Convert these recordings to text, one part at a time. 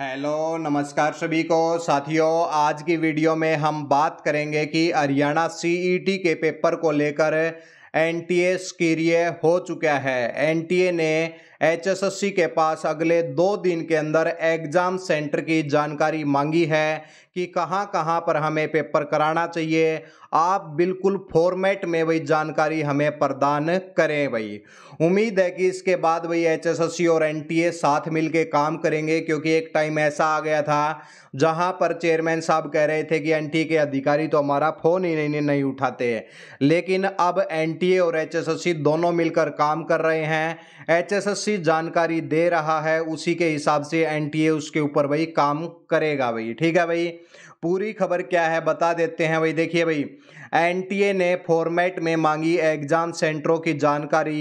hello नमस्कार सभी को साथियों आज की वीडियो में हम बात करेंगे कि हरियाणा सीईटी e के पेपर को लेकर एनटीए सक्रिय हो चुका है एनटीए ने एचएसएससी के पास अगले दो दिन के अंदर एग्जाम सेंटर की जानकारी मांगी है कि कहां कहां पर हमें पेपर कराना चाहिए आप बिल्कुल फॉर्मेट में वही जानकारी हमें प्रदान करें भाई उम्मीद है कि इसके बाद वही एचएसएससी और एनटीए साथ मिलके काम करेंगे क्योंकि एक टाइम ऐसा आ गया था जहां पर चेयरमैन साहब कह रहे थे कि एन के अधिकारी तो हमारा फ़ोन ही नहीं, नहीं उठाते लेकिन अब एन और एच दोनों मिलकर काम कर रहे हैं एच सी जानकारी दे रहा है उसी के हिसाब से एनटीए उसके ऊपर भाई काम करेगा भाई ठीक है भाई पूरी खबर क्या है बता देते हैं भाई देखिए भाई एनटीए ने फॉर्मेट में मांगी एग्जाम सेंटरों की जानकारी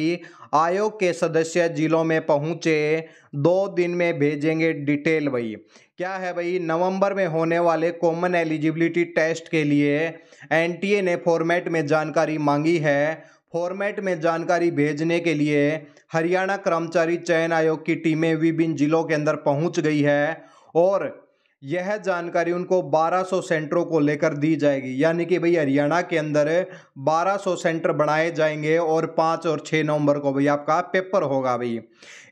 आयोग के सदस्य जिलों में पहुंचे दो दिन में भेजेंगे डिटेल भाई क्या है भाई नवंबर में होने वाले कॉमन एलिजिबिलिटी टेस्ट के लिए एनटीए ने फॉर्मेट में जानकारी मांगी है फॉर्मेट में जानकारी भेजने के लिए हरियाणा कर्मचारी चयन आयोग की टीमें विभिन्न जिलों के अंदर पहुंच गई है और यह जानकारी उनको 1200 सेंटरों को लेकर दी जाएगी यानी कि भाई हरियाणा के अंदर 1200 सेंटर बनाए जाएंगे और पाँच और छः नवंबर को भाई आपका पेपर होगा भाई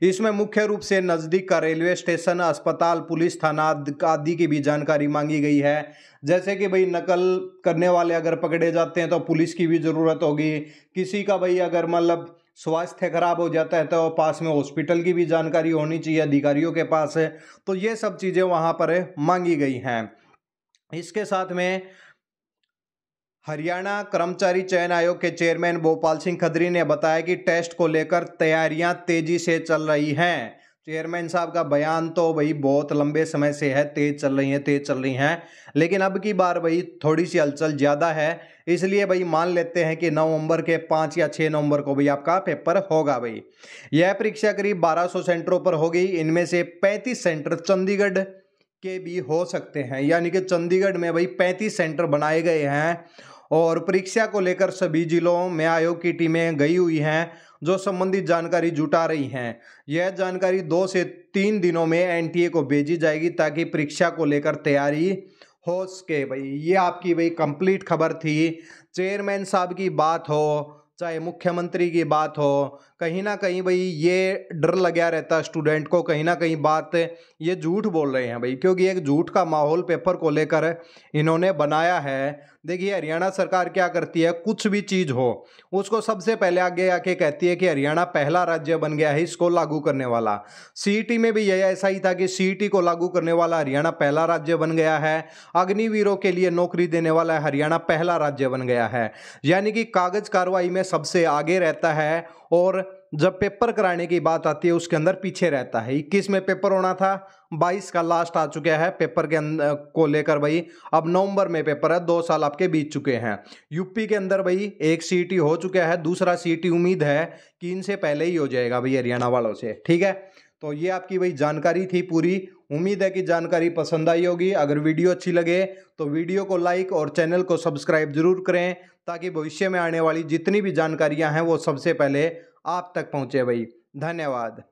इसमें मुख्य रूप से नज़दीक का रेलवे स्टेशन अस्पताल पुलिस थाना आदि की भी जानकारी मांगी गई है जैसे कि भाई नकल करने वाले अगर पकड़े जाते हैं तो पुलिस की भी ज़रूरत होगी किसी का भाई अगर मतलब स्वास्थ्य खराब हो जाता है तो पास में हॉस्पिटल की भी जानकारी होनी चाहिए अधिकारियों के पास है तो ये सब चीज़ें वहाँ पर मांगी गई हैं इसके साथ में हरियाणा कर्मचारी चयन आयोग के चेयरमैन भोपाल सिंह खदरी ने बताया कि टेस्ट को लेकर तैयारियां तेजी से चल रही हैं चेयरमैन साहब का बयान तो भाई बहुत लंबे समय से है तेज चल रही हैं तेज चल रही हैं लेकिन अब की बार भाई थोड़ी सी हलचल ज़्यादा है इसलिए भाई मान लेते हैं कि नवंबर के पाँच या छः नवंबर को भाई आपका पेपर होगा भाई यह परीक्षा करीब 1200 सेंटरों पर होगी इनमें से 35 सेंटर चंडीगढ़ के भी हो सकते हैं यानी कि चंडीगढ़ में भाई पैंतीस सेंटर बनाए गए हैं और परीक्षा को लेकर सभी जिलों में आयोग की टीमें गई हुई हैं जो संबंधित जानकारी जुटा रही हैं यह जानकारी दो से तीन दिनों में एनटीए को भेजी जाएगी ताकि परीक्षा को लेकर तैयारी हो सके भाई ये आपकी भाई कंप्लीट खबर थी चेयरमैन साहब की बात हो चाहे मुख्यमंत्री की बात हो कहीं ना कहीं भाई ये डर गया रहता है स्टूडेंट को कहीं ना कहीं बात ये झूठ बोल रहे हैं भाई क्योंकि एक झूठ का माहौल पेपर को लेकर इन्होंने बनाया है देखिए हरियाणा सरकार क्या करती है कुछ भी चीज़ हो उसको सबसे पहले आगे आके कहती है कि हरियाणा पहला राज्य बन गया है इसको लागू करने वाला सी में भी यह ऐसा ही था कि सी को लागू करने वाला हरियाणा पहला राज्य बन गया है अग्निवीरों के लिए नौकरी देने वाला हरियाणा पहला राज्य बन गया है यानी कि कागज कार्रवाई में सबसे आगे रहता है और जब पेपर कराने की बात आती है उसके अंदर पीछे रहता है इक्कीस में पेपर होना था बाईस का लास्ट आ चुका है पेपर के अंदर को लेकर भाई अब नवंबर में पेपर है दो साल आपके बीत चुके हैं यूपी के अंदर भाई एक सीटी हो चुका है दूसरा सीटी उम्मीद है कि इनसे पहले ही हो जाएगा भाई हरियाणा वालों से ठीक है तो ये आपकी भाई जानकारी थी पूरी उम्मीद है कि जानकारी पसंद आई होगी अगर वीडियो अच्छी लगे तो वीडियो को लाइक और चैनल को सब्सक्राइब जरूर करें ताकि भविष्य में आने वाली जितनी भी जानकारियां हैं वो सबसे पहले आप तक पहुँचे भाई धन्यवाद